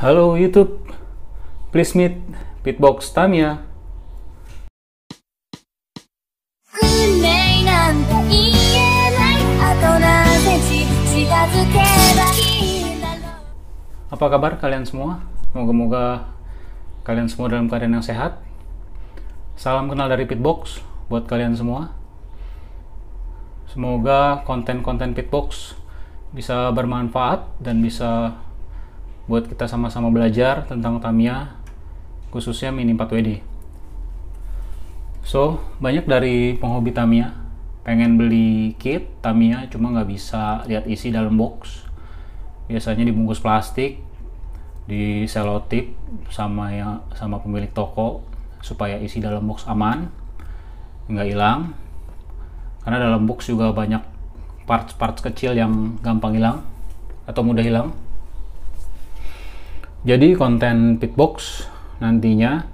Halo YouTube, please meet Beatbox Tamia. Apa kabar kalian semua? Semoga moga kalian semua dalam keadaan yang sehat. Salam kenal dari Pitbox buat kalian semua. Semoga konten-konten Pitbox bisa bermanfaat dan bisa buat kita sama-sama belajar tentang Tamiya khususnya Mini 4WD. So, banyak dari penghobi Tamiya pengen beli kit Tamiya cuma nggak bisa lihat isi dalam box. Biasanya dibungkus plastik, di selotip sama yang sama pemilik toko supaya isi dalam box aman, nggak hilang. Karena dalam box juga banyak parts-parts kecil yang gampang hilang atau mudah hilang. Jadi konten Pitbox nantinya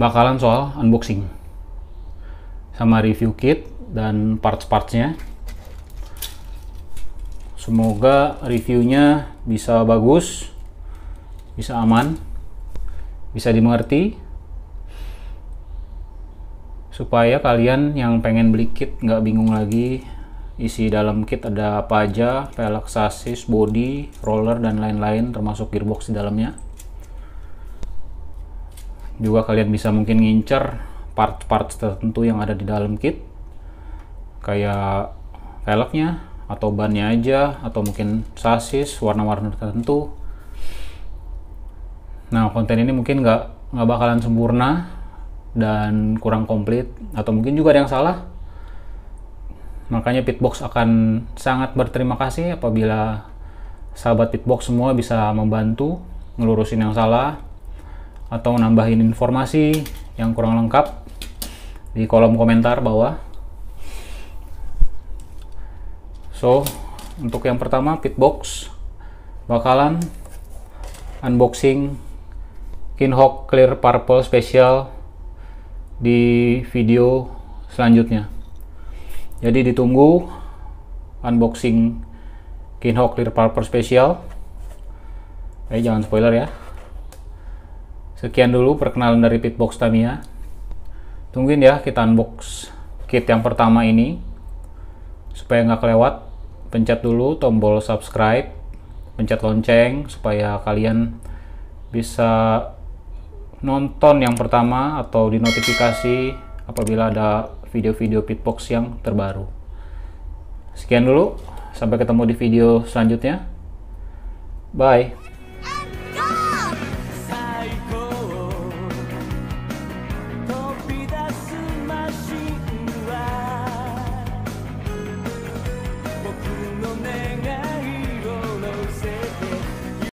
bakalan soal unboxing sama review kit dan parts-partsnya. Semoga reviewnya bisa bagus, bisa aman, bisa dimengerti, supaya kalian yang pengen beli kit nggak bingung lagi isi dalam kit ada apa aja pelek sasis body roller dan lain-lain termasuk gearbox di dalamnya juga kalian bisa mungkin ngincer part-part tertentu yang ada di dalam kit kayak peleknya atau bannya aja atau mungkin sasis warna-warna tertentu nah konten ini mungkin nggak nggak bakalan sempurna dan kurang komplit atau mungkin juga ada yang salah Makanya Pitbox akan sangat berterima kasih apabila sahabat Pitbox semua bisa membantu ngelurusin yang salah atau nambahin informasi yang kurang lengkap di kolom komentar bawah. So, untuk yang pertama Pitbox bakalan unboxing Kinhawk Clear Purple Special di video selanjutnya jadi ditunggu unboxing Kinhawk Clear Purple Special eh jangan spoiler ya sekian dulu perkenalan dari Pitbox Tamiya tungguin ya kita unbox kit yang pertama ini supaya nggak kelewat pencet dulu tombol subscribe pencet lonceng supaya kalian bisa nonton yang pertama atau dinotifikasi apabila ada video-video Pitbox yang terbaru. Sekian dulu, sampai ketemu di video selanjutnya. Bye.